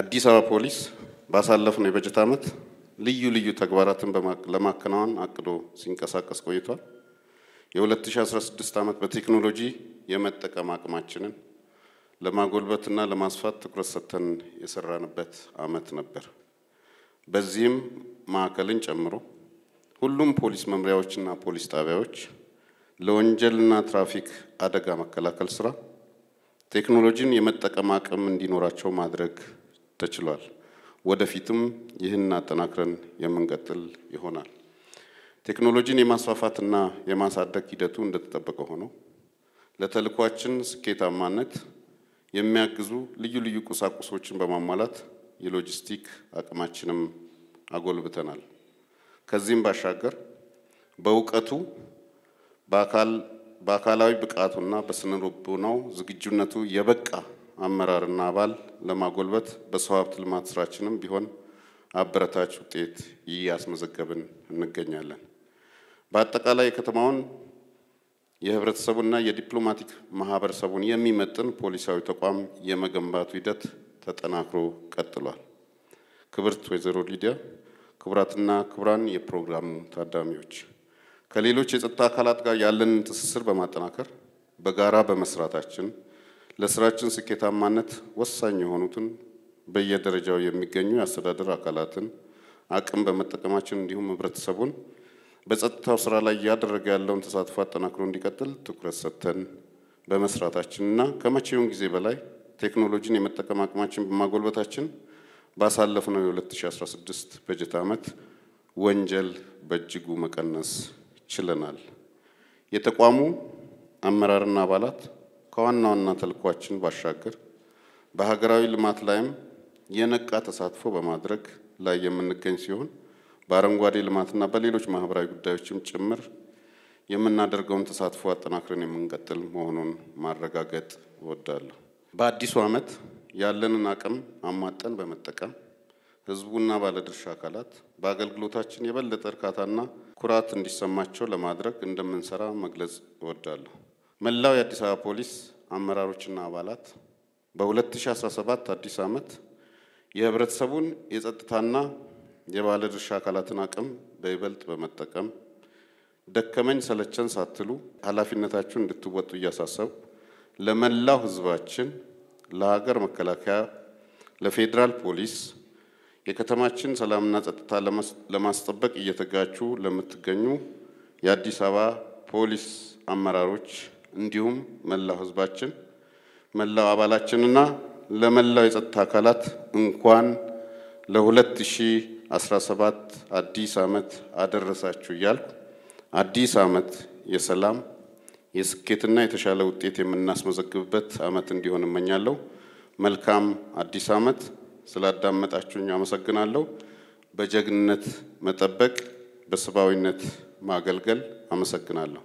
አዲስ አበባ ፖሊስ ባሳለፍነው የበጀት ዓመት ልዩ ልዩ ተግባራትን ለማከናወን አቅዶ ሲንቀሳቀስ ቆይቷል። የ2016 ዓመት በቴክኖሎጂ የመጠቀም አቅማችንን ለማጎልበትና ለማስፋት ትኩረት ሰጥተን የሰራንበት ዓመት ነበር። በዚህም ማዕከልን ጨምሮ ሁሉም ፖሊስ መምሪያዎችና ፖሊስ ጣቢያዎች ለወንጀልና ትራፊክ አደጋ መከላከል ስራ ቴክኖሎጂን የመጠቀም አቅም እንዲኖራቸው ማድረግ ተችሏል። ወደፊትም ይህን አጠናክረን የምንቀጥል ይሆናል። ቴክኖሎጂን የማስፋፋትና የማሳደግ ሂደቱ እንደተጠበቀ ሆኖ ለተልኳችን ስኬታማነት የሚያግዙ ልዩ ልዩ ቁሳቁሶችን በማሟላት የሎጂስቲክ አቅማችንም አጎልብተናል። ከዚህም ባሻገር በእውቀቱ በአካላዊ ብቃቱና በስነ ልቦናው ዝግጁነቱ የበቃ አመራርና አባል ለማጎልበት በሰው ሀብት ልማት ስራችንም ቢሆን አበረታች ውጤት እያስመዘገብን እንገኛለን። በአጠቃላይ የከተማውን የህብረተሰቡና የዲፕሎማቲክ ማህበረሰቡን የሚመጥን ፖሊሳዊ ተቋም የመገንባቱ ሂደት ተጠናክሮ ቀጥሏል። ክብርት ወይዘሮ ሊዲያ፣ ክቡራትና ክቡራን የፕሮግራሙ ታዳሚዎች ከሌሎች የጸጥታ አካላት ጋር ያለንን ትስስር በማጠናከር በጋራ በመስራታችን ለስራችን ስኬታማነት ወሳኝ የሆኑትን በየደረጃው የሚገኙ የአስተዳደር አካላትን አቅም በመጠቀማችን እንዲሁም ህብረተሰቡን በጸጥታው ስራ ላይ እያደረገ ያለውን ተሳትፎ አጠናክሮ እንዲቀጥል ትኩረት ሰጥተን እና ከመቼውም ጊዜ በላይ ቴክኖሎጂን የመጠቀም አቅማችን በማጎልበታችን ባሳለፍነው የ2016 በጀት ዓመት ወንጀል በእጅጉ መቀነስ ችለናል። የተቋሙ አመራርና አባላት ከዋና ዋና ተልኳችን ባሻገር በሀገራዊ ልማት ላይም የነቃ ተሳትፎ በማድረግ ላይ የምንገኝ ሲሆን በአረንጓዴ ልማትና በሌሎች ማህበራዊ ጉዳዮችም ጭምር የምናደርገውን ተሳትፎ አጠናክረን የምንቀጥል መሆኑን ማረጋገጥ እወዳለሁ። በአዲሱ ዓመት ያለንን አቅም አሟጠን በመጠቀም ህዝቡና ባለድርሻ አካላት በአገልግሎታችን የበለጠ እርካታና ኩራት እንዲሰማቸው ለማድረግ እንደምንሰራ መግለጽ እወዳለሁ። መላው የአዲስ አበባ ፖሊስ አመራሮችና አባላት በ2017 አዲስ ዓመት የህብረተሰቡን የጸጥታና የባለድርሻ አካላትን አቅም በይበልጥ በመጠቀም ደከመኝ ሰለቸን ሳትሉ ኃላፊነታችሁን እንድትወጡ እያሳሰቡ ለመላው ህዝባችን፣ ለሀገር መከላከያ፣ ለፌዴራል ፖሊስ፣ የከተማችን ሰላምና ጸጥታ ለማስጠበቅ እየተጋችሁ ለምትገኙ የአዲስ አበባ ፖሊስ አመራሮች እንዲሁም መላው ህዝባችን፣ መላው አባላችንና ለመላው የጸጥታ አካላት እንኳን ለ2017 አዲስ ዓመት አደረሳችሁ እያልኩ አዲስ ዓመት የሰላም የስኬትና የተሻለ ውጤት የምናስመዘግብበት ዓመት እንዲሆን እመኛለሁ። መልካም አዲስ ዓመት። ስላዳመጣችሁኝ አመሰግናለሁ። በጀግንነት መጠበቅ፣ በሰብአዊነት ማገልገል። አመሰግናለሁ።